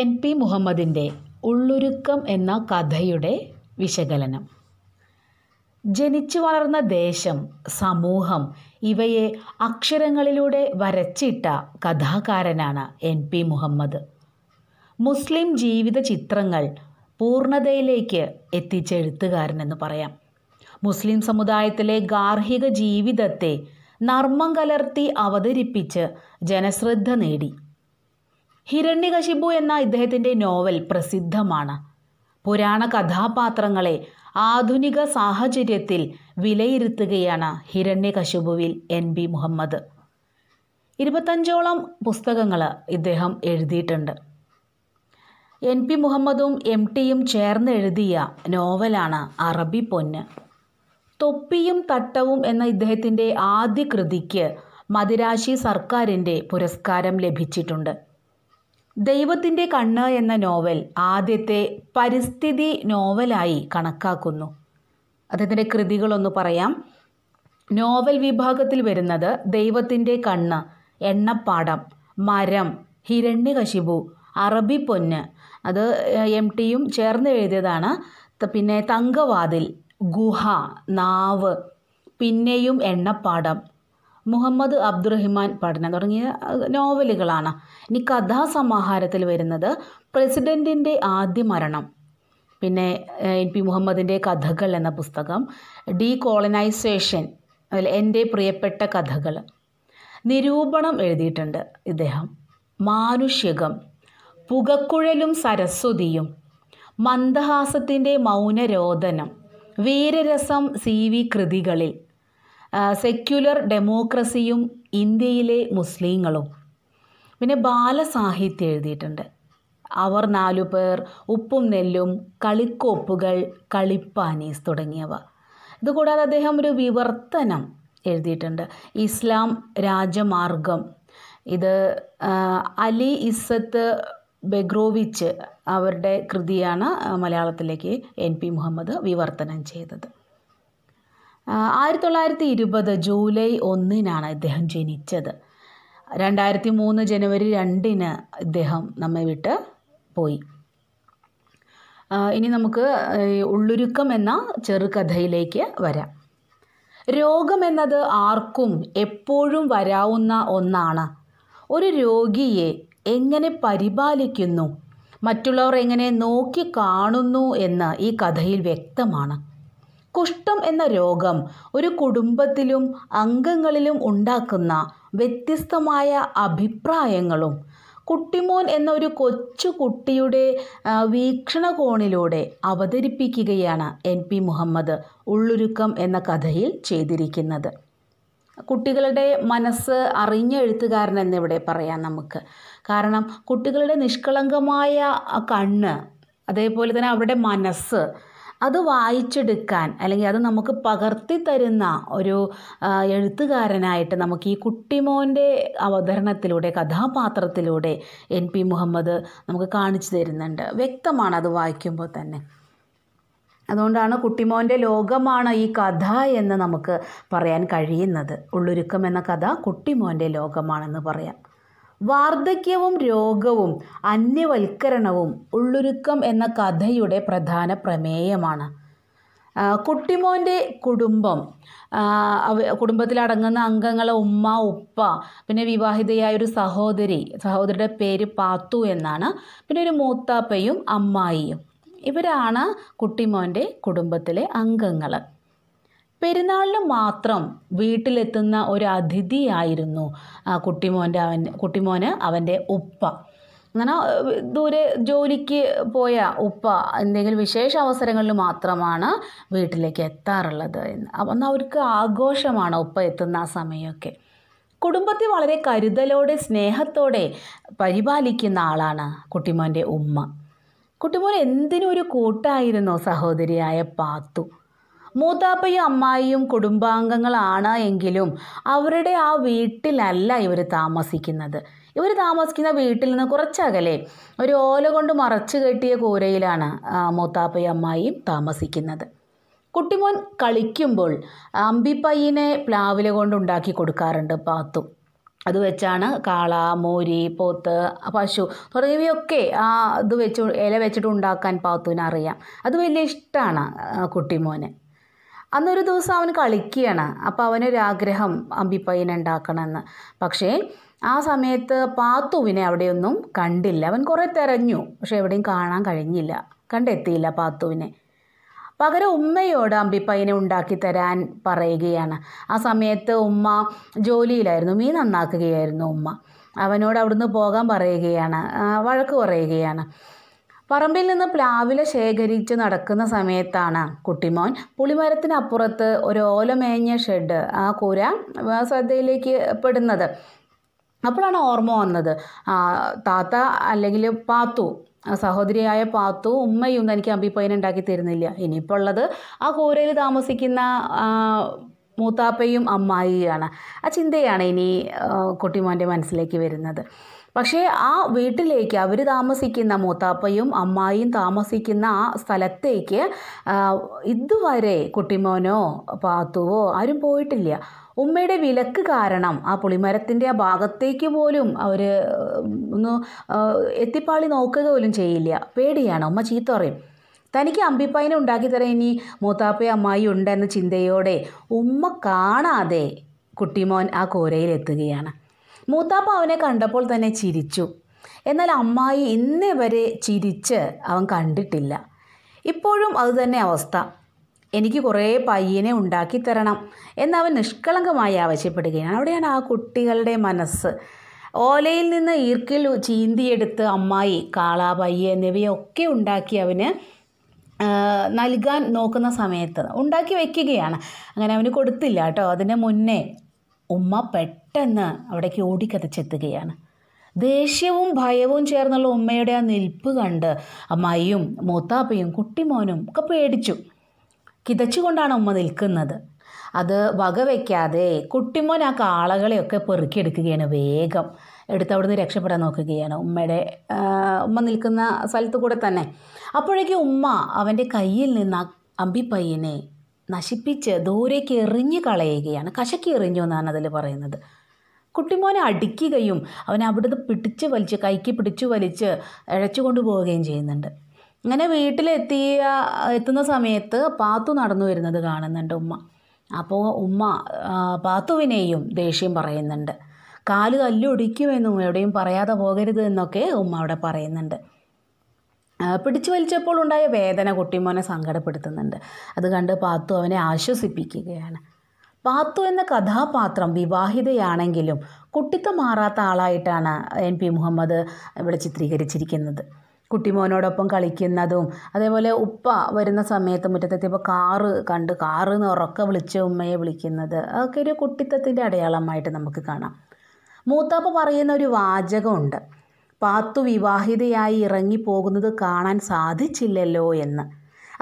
N P മുഹമ്മദിൻ്റെ ഉള്ളുരുക്കം എന്ന കഥയുടെ വിശകലനം ജനിച്ചു വളർന്ന ദേശം സമൂഹം ഇവയെ അക്ഷരങ്ങളിലൂടെ വരച്ചിട്ട കഥാകാരനാണ് എൻ പി മുഹമ്മദ് മുസ്ലിം ജീവിത ചിത്രങ്ങൾ പൂർണ്ണതയിലേക്ക് എത്തിച്ച എഴുത്തുകാരനെന്ന് പറയാം മുസ്ലിം സമുദായത്തിലെ ഗാർഹിക ജീവിതത്തെ നർമ്മം കലർത്തി അവതരിപ്പിച്ച് ജനശ്രദ്ധ നേടി ഹിരണ്യകശിപു എന്ന ഇദ്ദേഹത്തിൻ്റെ നോവൽ പ്രസിദ്ധമാണ് പുരാണ കഥാപാത്രങ്ങളെ ആധുനിക സാഹചര്യത്തിൽ വിലയിരുത്തുകയാണ് ഹിരണ്യകശിപുവിൽ എൻ ബി മുഹമ്മദ് ഇരുപത്തഞ്ചോളം പുസ്തകങ്ങൾ ഇദ്ദേഹം എഴുതിയിട്ടുണ്ട് എൻ പി മുഹമ്മദും എം ടിയും ചേർന്ന് എഴുതിയ നോവലാണ് അറബി പൊന്ന് തൊപ്പിയും തട്ടവും എന്ന ഇദ്ദേഹത്തിൻ്റെ ആദ്യ കൃതിക്ക് മദിരാശി സർക്കാരിൻ്റെ പുരസ്കാരം ലഭിച്ചിട്ടുണ്ട് ദൈവത്തിൻ്റെ കണ്ണ് എന്ന നോവൽ ആദ്യത്തെ പരിസ്ഥിതി നോവലായി കണക്കാക്കുന്നു അദ്ദേഹത്തിൻ്റെ കൃതികളൊന്ന് പറയാം നോവൽ വിഭാഗത്തിൽ വരുന്നത് ദൈവത്തിൻ്റെ കണ്ണ് എണ്ണപ്പാടം മരം ഹിരണ്യകശിപു അറബി പൊന്ന് അത് എം ടിയും ചേർന്ന് എഴുതിയതാണ് പിന്നെ തങ്കവാതിൽ ഗുഹ നാവ് പിന്നെയും എണ്ണപ്പാടം മുഹമ്മദ് അബ്ദുറഹിമാൻ പഠനം തുടങ്ങിയ നോവലുകളാണ് ഇനി കഥാസമാഹാരത്തിൽ വരുന്നത് പ്രസിഡൻറ്റിൻ്റെ ആദ്യ മരണം പിന്നെ എൻ പി മുഹമ്മദിൻ്റെ കഥകൾ എന്ന പുസ്തകം ഡീ കോളനൈസേഷൻ അതിൽ എൻ്റെ പ്രിയപ്പെട്ട കഥകൾ നിരൂപണം എഴുതിയിട്ടുണ്ട് ഇദ്ദേഹം മാനുഷികം പുകക്കുഴലും സരസ്വതിയും മന്ദഹാസത്തിൻ്റെ മൗനരോദനം വീരരസം സി വി കൃതികളിൽ സെക്യുലർ ഡെമോക്രസിയും ഇന്ത്യയിലെ മുസ്ലിങ്ങളും പിന്നെ ബാലസാഹിത്യം എഴുതിയിട്ടുണ്ട് അവർ നാലു പേർ ഉപ്പും നെല്ലും കളിക്കോപ്പുകൾ കളിപ്പാനീസ് തുടങ്ങിയവ ഇതുകൂടാതെ അദ്ദേഹം ഒരു വിവർത്തനം എഴുതിയിട്ടുണ്ട് ഇസ്ലാം രാജമാർഗം ഇത് അലി ഇസത്ത് ബെഗ്രോവിച്ച് അവരുടെ കൃതിയാണ് മലയാളത്തിലേക്ക് എൻ പി മുഹമ്മദ് വിവർത്തനം ചെയ്തത് ആയിരത്തി തൊള്ളായിരത്തി ഇരുപത് ജൂലൈ ഒന്നിനാണ് ഇദ്ദേഹം ജനിച്ചത് രണ്ടായിരത്തി മൂന്ന് ജനുവരി രണ്ടിന് ഇദ്ദേഹം നമ്മെ വിട്ട് പോയി ഇനി നമുക്ക് ഉള്ളുരുക്കം എന്ന ചെറുകഥയിലേക്ക് വരാം രോഗം എന്നത് ആർക്കും എപ്പോഴും വരാവുന്ന ഒന്നാണ് ഒരു രോഗിയെ എങ്ങനെ പരിപാലിക്കുന്നു മറ്റുള്ളവർ എങ്ങനെ നോക്കി കാണുന്നു എന്ന് ഈ കഥയിൽ വ്യക്തമാണ് കുഷ്ഠം എന്ന രോഗം ഒരു കുടുംബത്തിലും അംഗങ്ങളിലും ഉണ്ടാക്കുന്ന വ്യത്യസ്തമായ അഭിപ്രായങ്ങളും കുട്ടിമോൻ എന്ന ഒരു കൊച്ചു കുട്ടിയുടെ വീക്ഷണകോണിലൂടെ അവതരിപ്പിക്കുകയാണ് എൻ പി മുഹമ്മദ് ഉള്ളുരുക്കം എന്ന കഥയിൽ ചെയ്തിരിക്കുന്നത് കുട്ടികളുടെ മനസ്സ് അറിഞ്ഞ എഴുത്തുകാരൻ എന്നിവിടെ പറയാം നമുക്ക് കാരണം കുട്ടികളുടെ നിഷ്കളങ്കമായ കണ്ണ് അതേപോലെ തന്നെ അവരുടെ മനസ്സ് അത് വായിച്ചെടുക്കാൻ അല്ലെങ്കിൽ അത് നമുക്ക് പകർത്തി തരുന്ന ഒരു എഴുത്തുകാരനായിട്ട് നമുക്ക് ഈ കുട്ടിമോൻ്റെ അവതരണത്തിലൂടെ കഥാപാത്രത്തിലൂടെ എൻ പി മുഹമ്മദ് നമുക്ക് കാണിച്ചു തരുന്നുണ്ട് വ്യക്തമാണ് അത് വായിക്കുമ്പോൾ തന്നെ അതുകൊണ്ടാണ് കുട്ടിമോൻ്റെ ലോകമാണ് ഈ കഥ എന്ന് നമുക്ക് പറയാൻ കഴിയുന്നത് ഉള്ളൊരുക്കം എന്ന കഥ കുട്ടിമോൻ്റെ ലോകമാണെന്ന് പറയാം വാർദ്ധക്യവും രോഗവും അന്യവൽക്കരണവും ഉള്ളൊരുക്കം എന്ന കഥയുടെ പ്രധാന പ്രമേയമാണ് കുട്ടിമോൻ്റെ കുടുംബം കുടുംബത്തിലടങ്ങുന്ന അംഗങ്ങളെ ഉമ്മ ഉപ്പ പിന്നെ വിവാഹിതയായ ഒരു സഹോദരി സഹോദരിയുടെ പേര് പാത്തു എന്നാണ് പിന്നെ ഒരു മൂത്താപ്പയും അമ്മായിയും ഇവരാണ് കുട്ടിമോൻ്റെ കുടുംബത്തിലെ അംഗങ്ങൾ പെരുന്നാളിന് മാത്രം വീട്ടിലെത്തുന്ന ഒരു അതിഥിയായിരുന്നു ആ കുട്ടിമോൻ്റെ അവൻ കുട്ടിമോന് അവൻ്റെ ഉപ്പ അങ്ങനെ ദൂരെ ജോലിക്ക് പോയ ഉപ്പ എന്തെങ്കിലും വിശേഷ അവസരങ്ങളിൽ മാത്രമാണ് വീട്ടിലേക്ക് എത്താറുള്ളത് എന്ന് അപ്പം അവർക്ക് ആഘോഷമാണ് ഉപ്പ എത്തുന്ന ആ സമയമൊക്കെ കുടുംബത്തെ വളരെ കരുതലോടെ സ്നേഹത്തോടെ പരിപാലിക്കുന്ന ആളാണ് കുട്ടിമോൻ്റെ ഉമ്മ കുട്ടിമോൻ എന്തിനും ഒരു കൂട്ടായിരുന്നു സഹോദരിയായ പാത്തു മൂത്താപ്പയും അമ്മായിയും കുടുംബാംഗങ്ങളാണ് എങ്കിലും അവരുടെ ആ വീട്ടിലല്ല ഇവർ താമസിക്കുന്നത് ഇവർ താമസിക്കുന്ന വീട്ടിൽ നിന്ന് കുറച്ചകലെ ഒരു ഓല കൊണ്ട് മറച്ചു കെട്ടിയ കൂരയിലാണ് മൂത്താപ്പയും അമ്മായിയും താമസിക്കുന്നത് കുട്ടിമോൻ കളിക്കുമ്പോൾ അമ്പിപ്പയ്യനെ പ്ലാവില കൊണ്ട് ഉണ്ടാക്കി കൊടുക്കാറുണ്ട് പാത്തു അത് വെച്ചാണ് കാള മോരി പോത്ത് പശു തുടങ്ങിയവയൊക്കെ ആ ഇത് വെച്ച് ഇല വെച്ചിട്ട് ഉണ്ടാക്കാൻ പാത്തുവിനറിയാം അത് വലിയ ഇഷ്ടമാണ് കുട്ടിമോനെ അന്നൊരു ദിവസം അവന് കളിക്കുകയാണ് അപ്പോൾ അവനൊരാഗ്രഹം അമ്പിപ്പയ്യനെ ഉണ്ടാക്കണമെന്ന് പക്ഷേ ആ സമയത്ത് പാത്തുവിനെ അവിടെയൊന്നും കണ്ടില്ല അവൻ കുറേ തെരഞ്ഞു പക്ഷെ എവിടെയും കാണാൻ കഴിഞ്ഞില്ല കണ്ടെത്തിയില്ല പാത്തുവിനെ പകരം ഉമ്മയോട് അമ്പിപ്പയ്യനെ ഉണ്ടാക്കി തരാൻ പറയുകയാണ് ആ സമയത്ത് ഉമ്മ ജോലിയിലായിരുന്നു മീൻ നന്നാക്കുകയായിരുന്നു ഉമ്മ അവനോട് അവിടുന്ന് പോകാൻ പറയുകയാണ് വഴക്ക് പറയുകയാണ് പറമ്പിൽ നിന്ന് പ്ലാവില ശേഖരിച്ച് നടക്കുന്ന സമയത്താണ് കുട്ടിമോൻ പുളിമരത്തിനപ്പുറത്ത് ഒരു ഓലമേഞ്ഞ ഷെഡ് ആ കൂര ശ്രദ്ധയിലേക്ക് പെടുന്നത് അപ്പോഴാണ് ഓർമ്മ വന്നത് താത്ത അല്ലെങ്കിൽ പാത്തു സഹോദരിയായ പാത്തു ഉമ്മയും എനിക്ക് അമ്പിപ്പയ്യൻ ഉണ്ടാക്കി തരുന്നില്ല ഇനിയിപ്പോൾ ഉള്ളത് ആ കൂരയിൽ താമസിക്കുന്ന മൂത്താപ്പയും അമ്മായിയാണ് ആ ചിന്തയാണ് ഇനി കുട്ടിമോൻ്റെ മനസ്സിലേക്ക് വരുന്നത് പക്ഷേ ആ വീട്ടിലേക്ക് അവർ താമസിക്കുന്ന മൂത്താപ്പയും അമ്മായിയും താമസിക്കുന്ന ആ സ്ഥലത്തേക്ക് ഇതുവരെ കുട്ടിമോനോ പാത്തുവോ ആരും പോയിട്ടില്ല ഉമ്മയുടെ വിലക്ക് കാരണം ആ പുളിമരത്തിൻ്റെ ആ ഭാഗത്തേക്ക് പോലും അവർ ഒന്ന് എത്തിപ്പാളി നോക്കുക പോലും ചെയ്യില്ല പേടിയാണ് ഉമ്മ ചീത്ത പറയും തനിക്ക് അമ്പിപ്പയനെ ഉണ്ടാക്കി തരാൻ ഇനി മൂത്താപ്പയും അമ്മായി ഉണ്ടെന്ന ചിന്തയോടെ ഉമ്മ കാണാതെ കുട്ടിമോൻ ആ കോരയിലെത്തുകയാണ് മൂത്താപ്പ അവനെ കണ്ടപ്പോൾ തന്നെ ചിരിച്ചു എന്നാൽ അമ്മായി ഇന്നേ വരെ ചിരിച്ച് അവൻ കണ്ടിട്ടില്ല ഇപ്പോഴും അതുതന്നെ അവസ്ഥ എനിക്ക് കുറേ പയ്യനെ ഉണ്ടാക്കിത്തരണം എന്നവൻ നിഷ്കളങ്കമായി ആവശ്യപ്പെടുകയാണ് അവിടെയാണ് ആ കുട്ടികളുടെ മനസ്സ് ഓലയിൽ നിന്ന് ഈർക്കിൽ ചീന്തിയെടുത്ത് അമ്മായി കാളാ പയ്യ എന്നിവയൊക്കെ ഉണ്ടാക്കി അവന് നൽകാൻ നോക്കുന്ന സമയത്ത് ഉണ്ടാക്കി വെക്കുകയാണ് അങ്ങനെ അവന് കൊടുത്തില്ല കേട്ടോ അതിന് മുന്നേ ഉമ്മ പെട്ടെന്ന് അവിടേക്ക് ഓടിക്കതച്ചെത്തുകയാണ് ദേഷ്യവും ഭയവും ചേർന്നുള്ള ഉമ്മയുടെ ആ നിൽപ്പ് കണ്ട് അമ്മയും മൂത്താപ്പയും കുട്ടിമോനും ഒക്കെ പേടിച്ചു കിതച്ചുകൊണ്ടാണ് ഉമ്മ നിൽക്കുന്നത് അത് വകവയ്ക്കാതെ കുട്ടിമോൻ ആ കാളകളെയൊക്കെ പെറുക്കിയെടുക്കുകയാണ് വേഗം എടുത്ത് അവിടുന്ന് രക്ഷപ്പെടാൻ നോക്കുകയാണ് ഉമ്മയുടെ ഉമ്മ നിൽക്കുന്ന സ്ഥലത്ത് കൂടെ തന്നെ അപ്പോഴേക്കും ഉമ്മ അവൻ്റെ കയ്യിൽ നിന്ന് അമ്പിപ്പയ്യനെ നശിപ്പിച്ച് ദൂരേക്ക് എറിഞ്ഞു കളയുകയാണ് കശക്കി എറിഞ്ഞു എന്നാണ് അതിൽ പറയുന്നത് കുട്ടിമോനെ അടിക്കുകയും അവനെ അവിടുന്ന് പിടിച്ച് വലിച്ച് കൈക്ക് പിടിച്ചു വലിച്ച് ഇഴച്ചു കൊണ്ടുപോവുകയും ചെയ്യുന്നുണ്ട് അങ്ങനെ വീട്ടിലെത്തിയ എത്തുന്ന സമയത്ത് പാത്തു നടന്നു വരുന്നത് കാണുന്നുണ്ട് ഉമ്മ അപ്പോൾ ഉമ്മ പാത്തുവിനെയും ദേഷ്യം പറയുന്നുണ്ട് കാല് തല്ലൊടിക്കുമെന്നും എവിടെയും പറയാതെ പോകരുത് എന്നൊക്കെ ഉമ്മ അവിടെ പറയുന്നുണ്ട് പിടിച്ചു വലിച്ചപ്പോൾ ഉണ്ടായ വേദന കുട്ടിമോനെ സങ്കടപ്പെടുത്തുന്നുണ്ട് അത് കണ്ട് പാത്തു അവനെ ആശ്വസിപ്പിക്കുകയാണ് പാത്തു എന്ന കഥാപാത്രം വിവാഹിതയാണെങ്കിലും കുട്ടിത്തം മാറാത്ത ആളായിട്ടാണ് എൻ പി മുഹമ്മദ് ഇവിടെ ചിത്രീകരിച്ചിരിക്കുന്നത് കുട്ടിമോനോടൊപ്പം കളിക്കുന്നതും അതേപോലെ ഉപ്പ വരുന്ന സമയത്ത് മുറ്റത്തെത്തിയപ്പോൾ കാറ് കണ്ട് കാറ് ഉറക്കെ വിളിച്ച ഉമ്മയെ വിളിക്കുന്നത് അതൊക്കെ ഒരു കുട്ടിത്തത്തിൻ്റെ അടയാളമായിട്ട് നമുക്ക് കാണാം മൂത്താപ്പ പറയുന്ന ഒരു വാചകമുണ്ട് പാത്തു വിവാഹിതയായി ഇറങ്ങിപ്പോകുന്നത് കാണാൻ സാധിച്ചില്ലല്ലോ എന്ന്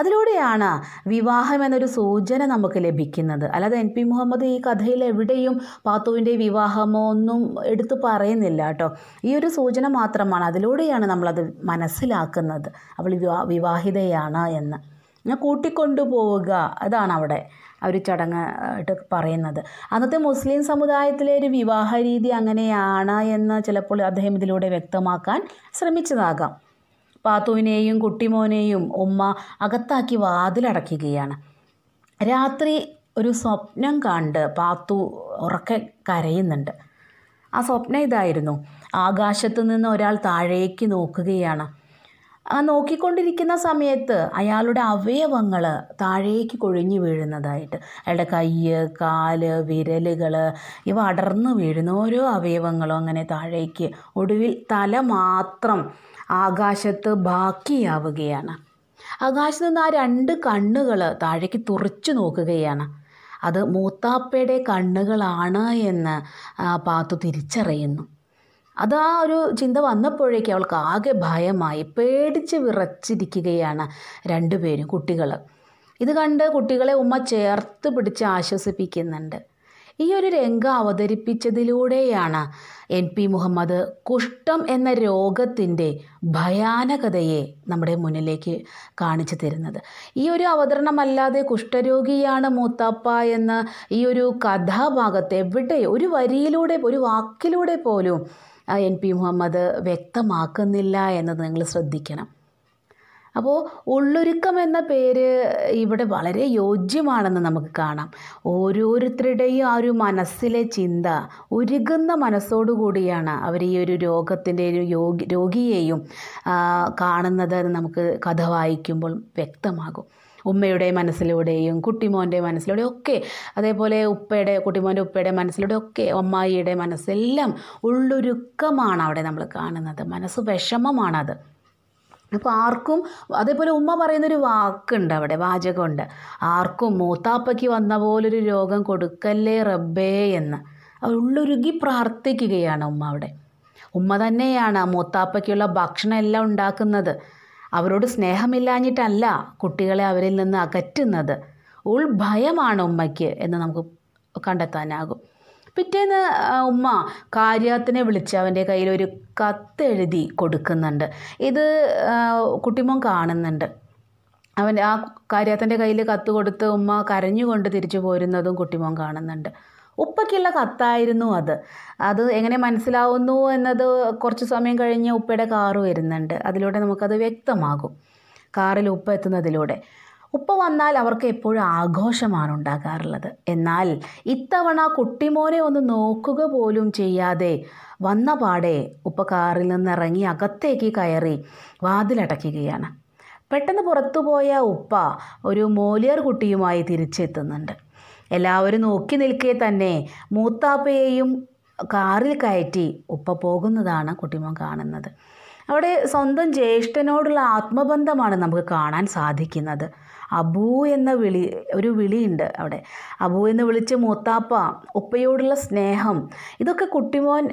അതിലൂടെയാണ് വിവാഹം എന്നൊരു സൂചന നമുക്ക് ലഭിക്കുന്നത് അല്ലാതെ എൻ പി മുഹമ്മദ് ഈ കഥയിൽ എവിടെയും പാത്തുവിൻ്റെ വിവാഹമോ ഒന്നും എടുത്തു പറയുന്നില്ല കേട്ടോ ഈ ഒരു സൂചന മാത്രമാണ് അതിലൂടെയാണ് നമ്മളത് മനസ്സിലാക്കുന്നത് അവൾ വിവാഹിതയാണ് എന്ന് കൂട്ടിക്കൊണ്ടുപോവുക അതാണ് അവിടെ അവർ ആയിട്ട് പറയുന്നത് അന്നത്തെ മുസ്ലിം സമുദായത്തിലെ ഒരു വിവാഹ രീതി അങ്ങനെയാണ് എന്ന് ചിലപ്പോൾ അദ്ദേഹം ഇതിലൂടെ വ്യക്തമാക്കാൻ ശ്രമിച്ചതാകാം പാത്തുവിനെയും കുട്ടിമോനെയും ഉമ്മ അകത്താക്കി വാതിലടയ്ക്കുകയാണ് രാത്രി ഒരു സ്വപ്നം കണ്ട് പാത്തു ഉറക്കെ കരയുന്നുണ്ട് ആ സ്വപ്നം ഇതായിരുന്നു ആകാശത്തു നിന്ന് ഒരാൾ താഴേക്ക് നോക്കുകയാണ് ആ നോക്കിക്കൊണ്ടിരിക്കുന്ന സമയത്ത് അയാളുടെ അവയവങ്ങൾ താഴേക്ക് കൊഴിഞ്ഞു വീഴുന്നതായിട്ട് അയാളുടെ കൈ കാല് വിരലുകൾ ഇവ അടർന്നു വീഴുന്ന ഓരോ അവയവങ്ങളും അങ്ങനെ താഴേക്ക് ഒടുവിൽ തല മാത്രം ആകാശത്ത് ബാക്കിയാവുകയാണ് ആകാശത്ത് നിന്ന് ആ രണ്ട് കണ്ണുകൾ താഴേക്ക് തുറച്ചു നോക്കുകയാണ് അത് മൂത്താപ്പയുടെ കണ്ണുകളാണ് എന്ന് പാത്തു തിരിച്ചറിയുന്നു അത് ആ ഒരു ചിന്ത വന്നപ്പോഴേക്കും അവൾക്ക് ആകെ ഭയമായി പേടിച്ച് വിറച്ചിരിക്കുകയാണ് രണ്ടുപേരും കുട്ടികൾ ഇത് കണ്ട് കുട്ടികളെ ഉമ്മ ചേർത്ത് പിടിച്ച് ആശ്വസിപ്പിക്കുന്നുണ്ട് ഈ ഒരു രംഗം അവതരിപ്പിച്ചതിലൂടെയാണ് എൻ പി മുഹമ്മദ് കുഷ്ഠം എന്ന രോഗത്തിൻ്റെ ഭയാനകതയെ നമ്മുടെ മുന്നിലേക്ക് കാണിച്ചു തരുന്നത് ഈ ഒരു അവതരണമല്ലാതെ കുഷ്ഠരോഗിയാണ് മൂത്താപ്പ എന്ന ഈ ഒരു കഥാഭാഗത്തെ എവിടെ ഒരു വരിയിലൂടെ ഒരു വാക്കിലൂടെ പോലും എൻ പി മുഹമ്മദ് വ്യക്തമാക്കുന്നില്ല എന്നത് നിങ്ങൾ ശ്രദ്ധിക്കണം അപ്പോൾ ഉള്ളൊരുക്കം എന്ന പേര് ഇവിടെ വളരെ യോജ്യമാണെന്ന് നമുക്ക് കാണാം ഓരോരുത്തരുടെയും ആ ഒരു മനസ്സിലെ ചിന്ത ഒരുങ്ങുന്ന മനസ്സോടുകൂടിയാണ് കൂടിയാണ് അവർ ഈ ഒരു രോഗത്തിൻ്റെ ഒരു രോഗി രോഗിയെയും കാണുന്നത് നമുക്ക് കഥ വായിക്കുമ്പോൾ വ്യക്തമാകും ഉമ്മയുടെ മനസ്സിലൂടെയും കുട്ടിമോൻ്റെ മനസ്സിലൂടെയും ഒക്കെ അതേപോലെ ഉപ്പയുടെ കുട്ടിമോൻ്റെ ഉപ്പയുടെ മനസ്സിലൂടെ ഒക്കെ അമ്മായിയുടെ മനസ്സെല്ലാം ഉള്ളൊരുക്കമാണ് അവിടെ നമ്മൾ കാണുന്നത് മനസ്സ് വിഷമമാണത് അപ്പോൾ ആർക്കും അതേപോലെ ഉമ്മ പറയുന്നൊരു വാക്കുണ്ട് അവിടെ വാചകമുണ്ട് ആർക്കും മൂത്താപ്പയ്ക്ക് വന്ന പോലൊരു രോഗം കൊടുക്കല്ലേ റബ്ബേ എന്ന് ഉള്ളൊരുകി പ്രാർത്ഥിക്കുകയാണ് ഉമ്മ അവിടെ ഉമ്മ തന്നെയാണ് മൂത്താപ്പയ്ക്കുള്ള ഭക്ഷണം എല്ലാം ഉണ്ടാക്കുന്നത് അവരോട് സ്നേഹമില്ലാഞ്ഞിട്ടല്ല കുട്ടികളെ അവരിൽ നിന്ന് അകറ്റുന്നത് ഉൾ ഭയമാണ് ഉമ്മയ്ക്ക് എന്ന് നമുക്ക് കണ്ടെത്താനാകും പിറ്റേന്ന് ഉമ്മ കാര്യത്തിനെ വിളിച്ച് അവൻ്റെ കയ്യിൽ ഒരു കത്തെഴുതി കൊടുക്കുന്നുണ്ട് ഇത് കുട്ടിമോൻ കാണുന്നുണ്ട് അവൻ ആ കാര്യത്തിൻ്റെ കയ്യിൽ കത്ത് കൊടുത്ത് ഉമ്മ കരഞ്ഞുകൊണ്ട് തിരിച്ചു പോരുന്നതും കുട്ടിമോൻ കാണുന്നുണ്ട് ഉപ്പയ്ക്കുള്ള കത്തായിരുന്നു അത് അത് എങ്ങനെ മനസ്സിലാവുന്നു എന്നത് കുറച്ച് സമയം കഴിഞ്ഞ് ഉപ്പയുടെ കാറ് വരുന്നുണ്ട് അതിലൂടെ നമുക്കത് വ്യക്തമാകും കാറിൽ ഉപ്പ എത്തുന്നതിലൂടെ ഉപ്പ വന്നാൽ അവർക്ക് എപ്പോഴും ആഘോഷമാണ് ഉണ്ടാകാറുള്ളത് എന്നാൽ ഇത്തവണ കുട്ടിമോനെ ഒന്ന് നോക്കുക പോലും ചെയ്യാതെ വന്ന പാടെ ഉപ്പ കാറിൽ നിന്നിറങ്ങി അകത്തേക്ക് കയറി വാതിലടയ്ക്കുകയാണ് പെട്ടെന്ന് പുറത്തുപോയ ഉപ്പ ഒരു മോലിയർ കുട്ടിയുമായി തിരിച്ചെത്തുന്നുണ്ട് എല്ലാവരും നോക്കി നിൽക്കേ തന്നെ മൂത്താപ്പയെയും കാറിൽ കയറ്റി ഉപ്പ പോകുന്നതാണ് കുട്ടിമോൻ കാണുന്നത് അവിടെ സ്വന്തം ജ്യേഷ്ഠനോടുള്ള ആത്മബന്ധമാണ് നമുക്ക് കാണാൻ സാധിക്കുന്നത് അബു എന്ന വിളി ഒരു വിളിയുണ്ട് അവിടെ അബു എന്ന് വിളിച്ച് മൂത്താപ്പ ഉപ്പയോടുള്ള സ്നേഹം ഇതൊക്കെ കുട്ടിമോൻ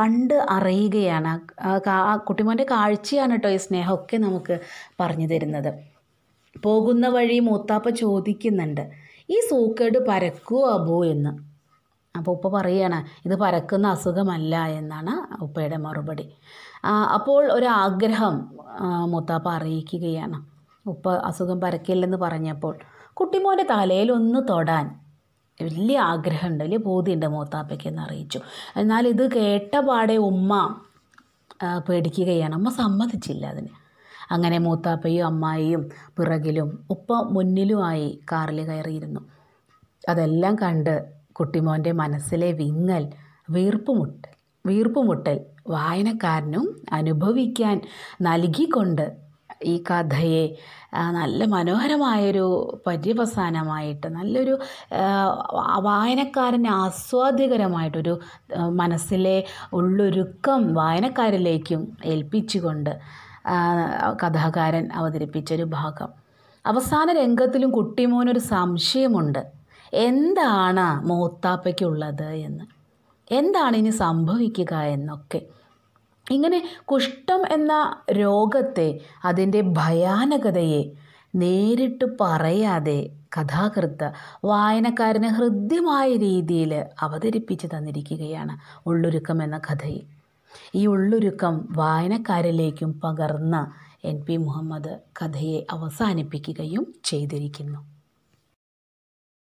കണ്ട് അറിയുകയാണ് കുട്ടിമോൻ്റെ കാഴ്ചയാണ് കേട്ടോ ഈ സ്നേഹമൊക്കെ നമുക്ക് പറഞ്ഞു തരുന്നത് പോകുന്ന വഴി മൂത്താപ്പ ചോദിക്കുന്നുണ്ട് ഈ സൂക്കേട് പരക്കുമോ അബോ എന്ന് അപ്പോൾ ഉപ്പ പറയുകയാണ് ഇത് പരക്കുന്ന അസുഖമല്ല എന്നാണ് ഉപ്പയുടെ മറുപടി അപ്പോൾ ഒരാഗ്രഹം മുത്താപ്പ അറിയിക്കുകയാണ് ഉപ്പ അസുഖം പരക്കില്ലെന്ന് പറഞ്ഞപ്പോൾ കുട്ടിമോൻ്റെ തലയിൽ ഒന്ന് തൊടാൻ വലിയ ആഗ്രഹമുണ്ട് വലിയ ബോധ്യമുണ്ട് മൂത്താപ്പയ്ക്ക് എന്ന് അറിയിച്ചു എന്നാൽ ഇത് കേട്ട പാടെ ഉമ്മ പേടിക്കുകയാണ് അമ്മ സമ്മതിച്ചില്ല അതിന് അങ്ങനെ മൂത്താപ്പയും അമ്മായിയും പിറകിലും ഉപ്പ മുന്നിലുമായി കാറിൽ കയറിയിരുന്നു അതെല്ലാം കണ്ട് കുട്ടിമോൻ്റെ മനസ്സിലെ വിങ്ങൽ വീർപ്പുമുട്ടൽ വീർപ്പുമുട്ടൽ വായനക്കാരനും അനുഭവിക്കാൻ നൽകിക്കൊണ്ട് ഈ കഥയെ നല്ല മനോഹരമായൊരു പര്യവസാനമായിട്ട് നല്ലൊരു വായനക്കാരന് ആസ്വാദ്യകരമായിട്ടൊരു മനസ്സിലെ ഉള്ളൊരുക്കം വായനക്കാരിലേക്കും ഏൽപ്പിച്ചുകൊണ്ട് കഥാകാരൻ അവതരിപ്പിച്ചൊരു ഭാഗം അവസാന രംഗത്തിലും കുട്ടിമോനൊരു സംശയമുണ്ട് എന്താണ് മോത്താപ്പയ്ക്കുള്ളത് എന്ന് എന്താണ് ഇനി സംഭവിക്കുക എന്നൊക്കെ ഇങ്ങനെ കുഷ്ഠം എന്ന രോഗത്തെ അതിൻ്റെ ഭയാനകതയെ നേരിട്ട് പറയാതെ കഥാകൃത്ത് വായനക്കാരന് ഹൃദ്യമായ രീതിയിൽ അവതരിപ്പിച്ച് തന്നിരിക്കുകയാണ് ഉള്ളൊരുക്കം എന്ന കഥയിൽ ഈ ഉള്ളൊരുക്കം വായനക്കാരിലേക്കും പകർന്ന എൻ പി മുഹമ്മദ് കഥയെ അവസാനിപ്പിക്കുകയും ചെയ്തിരിക്കുന്നു